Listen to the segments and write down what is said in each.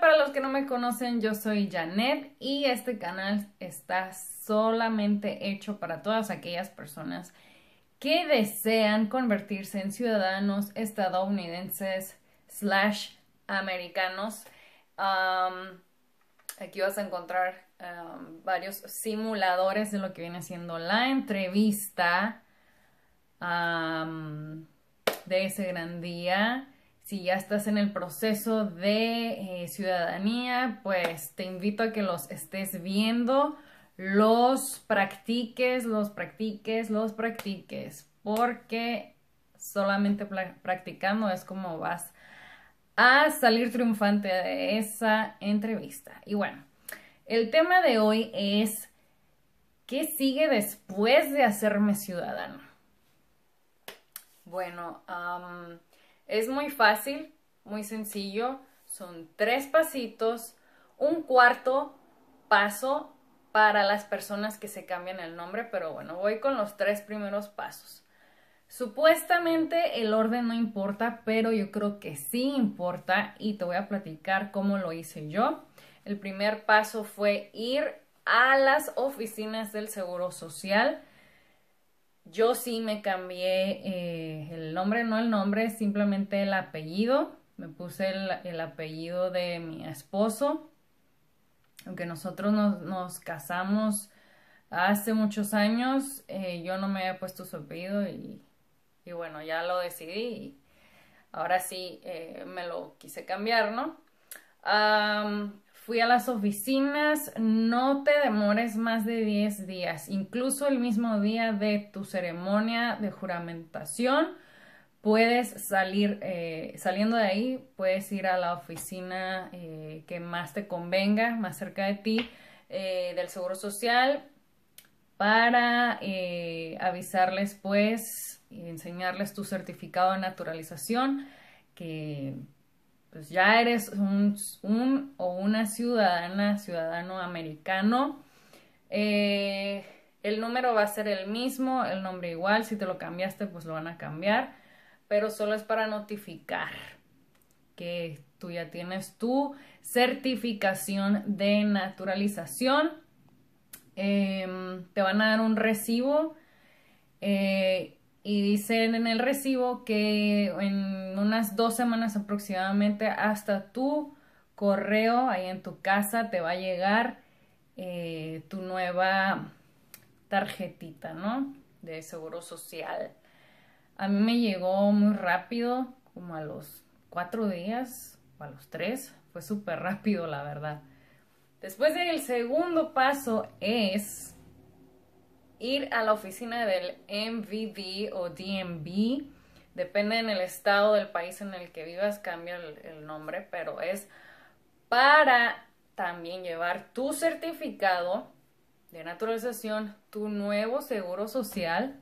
Para los que no me conocen, yo soy Janet y este canal está solamente hecho para todas aquellas personas que desean convertirse en ciudadanos estadounidenses slash americanos. aquí vas a encontrar varios simuladores de lo que viene siendo la entrevista de ese gran día si ya estás en el proceso de eh, ciudadanía, pues te invito a que los estés viendo, los practiques, los practiques, los practiques, porque solamente practicando es como vas a salir triunfante de esa entrevista. Y bueno, el tema de hoy es ¿qué sigue después de hacerme ciudadano? Bueno, es muy fácil, muy sencillo. Son tres pasitos, un cuarto paso para las personas que se cambian el nombre, pero bueno, voy con los tres primeros pasos. Supuestamente el orden no importa, pero yo creo que sí importa y te voy a platicar cómo lo hice yo. El primer paso fue ir a las oficinas del Seguro Social yo sí me cambié eh, el nombre, no el nombre, simplemente el apellido. Me puse el, apellido de mi esposo. Aunque nosotros nos, casamos hace muchos años, eh, yo no me había puesto su apellido y, bueno, ya lo decidí. ahora sí eh, me lo quise cambiar, ¿no? fui a las oficinas, no te demores más de 10 días, incluso el mismo día de tu ceremonia de juramentación, puedes salir, eh, saliendo de ahí, puedes ir a la oficina eh, que más te convenga, más cerca de ti, eh, del Seguro Social, para avisarles pues y enseñarles tu certificado de naturalización que pues ya eres un, o una ciudadana, ciudadano americano. Eh, el número va a ser el mismo, el nombre igual, si te lo cambiaste pues lo van a cambiar, pero solo es para notificar que tú ya tienes tu certificación de naturalización. Em, te van a dar un recibo eh, y dicen en el recibo que en unas dos semanas aproximadamente hasta tu correo ahí en tu casa te va a llegar eh, tu nueva tarjetita, ¿no? De seguro social. A mí me llegó muy rápido, como a los cuatro días o a los tres. Fue súper rápido, la verdad. Después del segundo paso es ir a la oficina del MVD o DMV. Depende en el estado del país en el que vivas, cambia el, nombre, pero es para también llevar tu certificado de naturalización, tu nuevo seguro social,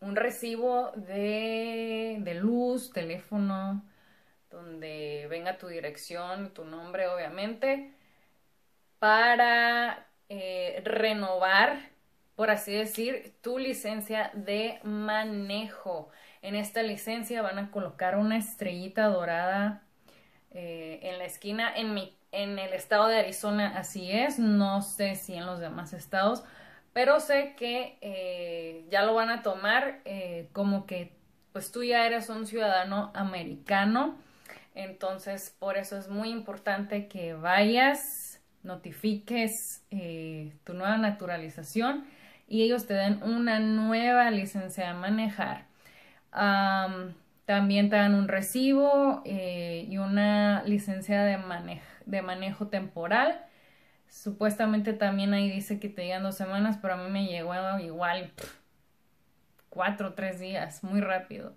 un recibo de, de luz, teléfono, donde venga tu dirección, tu nombre, obviamente, para eh, renovar, por así decir, tu licencia de manejo. En esta licencia van a colocar una estrellita dorada eh, en la esquina. En, en el estado de Arizona así es, no sé si en los demás estados, pero sé que eh, ya lo van a tomar como que pues tú ya eres un ciudadano americano. Entonces, por eso es muy importante que vayas notifiques eh, tu nueva naturalización y ellos te dan una nueva licencia de manejar. también te dan un recibo eh, y una licencia de, manejo temporal. Supuestamente también ahí dice que te llegan dos semanas, pero a mí me llegó igual cuatro o tres días, muy rápido.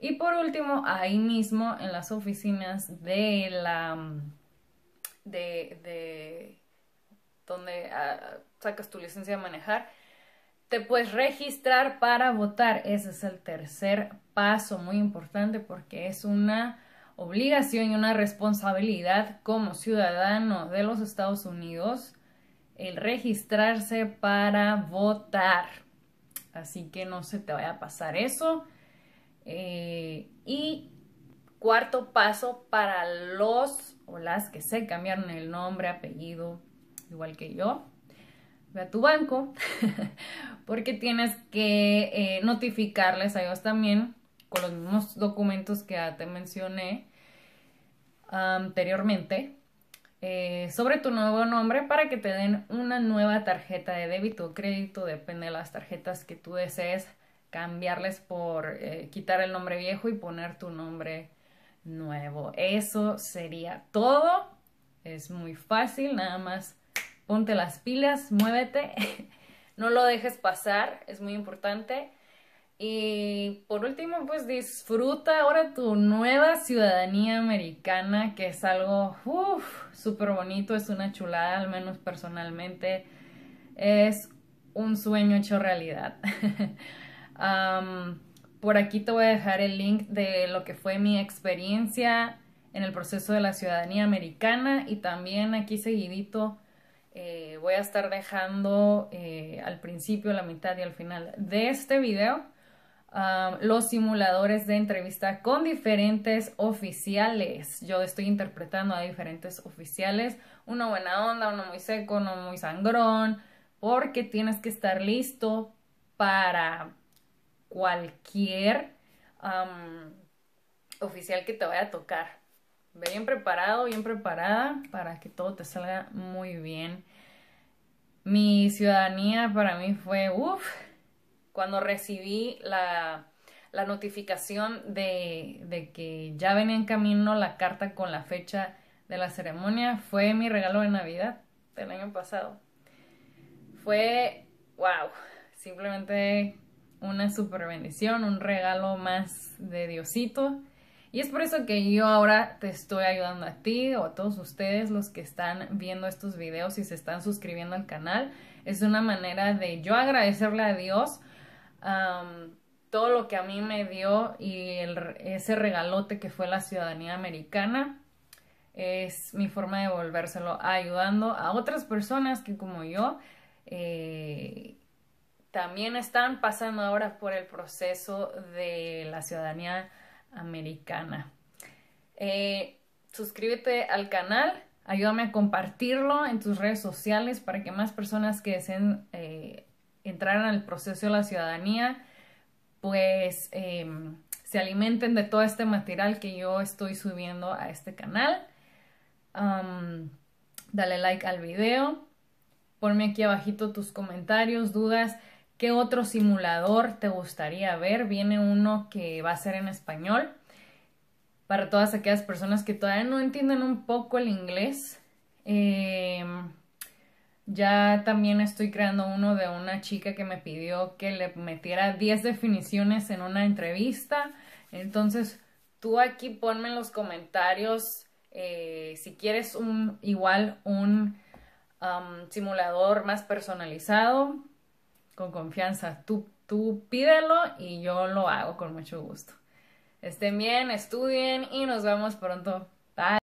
Y por último, ahí mismo en las oficinas de la de, donde sacas tu licencia de manejar, te puedes registrar para votar. Ese es el tercer paso muy importante porque es una obligación y una responsabilidad como ciudadano de los Estados Unidos el registrarse para votar. Así que no se te vaya a pasar eso. Eh, y cuarto paso para los o las que se cambiaron el nombre, apellido, igual que yo, ve a tu banco porque tienes que eh, notificarles a ellos también con los mismos documentos que te mencioné anteriormente eh, sobre tu nuevo nombre para que te den una nueva tarjeta de débito o crédito, depende de las tarjetas que tú desees cambiarles por eh, quitar el nombre viejo y poner tu nombre nuevo. Eso sería todo. Es muy fácil, nada más ponte las pilas, muévete, no lo dejes pasar, es muy importante. Y por último, pues disfruta ahora tu nueva ciudadanía americana, que es algo súper bonito, es una chulada, al menos personalmente. Es un sueño hecho realidad. Por aquí te voy a dejar el link de lo que fue mi experiencia en el proceso de la ciudadanía americana y también aquí seguidito eh, voy a estar dejando eh, al principio, la mitad y al final de este video um, los simuladores de entrevista con diferentes oficiales. Yo estoy interpretando a diferentes oficiales, uno buena onda, uno muy seco, uno muy sangrón, porque tienes que estar listo para cualquier oficial que te vaya a tocar. Bien preparado, bien preparada para que todo te salga muy bien. Mi ciudadanía para mí fue, uff, cuando recibí la, notificación de, de, que ya venía en camino la carta con la fecha de la ceremonia, fue mi regalo de Navidad del año pasado. Fue, wow, simplemente una super bendición, un regalo más de Diosito. Y es por eso que yo ahora te estoy ayudando a ti o a todos ustedes los que están viendo estos videos y se están suscribiendo al canal. Es una manera de yo agradecerle a Dios todo lo que a mí me dio y ese regalote que fue la ciudadanía americana. Es mi forma de volvérselo ayudando a otras personas que como yo eh, también están pasando ahora por el proceso de la ciudadanía americana. Eh, suscríbete al canal, ayúdame a compartirlo en tus redes sociales para que más personas que deseen eh, entrar en el proceso de la ciudadanía, pues em, se alimenten de todo este material que yo estoy subiendo a este canal. dale like al video, ponme aquí abajito tus comentarios, dudas. ¿Qué otro simulador te gustaría ver? Viene uno que va a ser en español para todas aquellas personas que todavía no entienden un poco el inglés. Em, ya también estoy creando uno de una chica que me pidió que le metiera 10 definiciones en una entrevista. Entonces, tú aquí ponme en los comentarios eh, si quieres un igual un um, simulador más personalizado con confianza. Tú, tú pídelo y yo lo hago con mucho gusto. Estén bien, estudien y nos vemos pronto. Bye.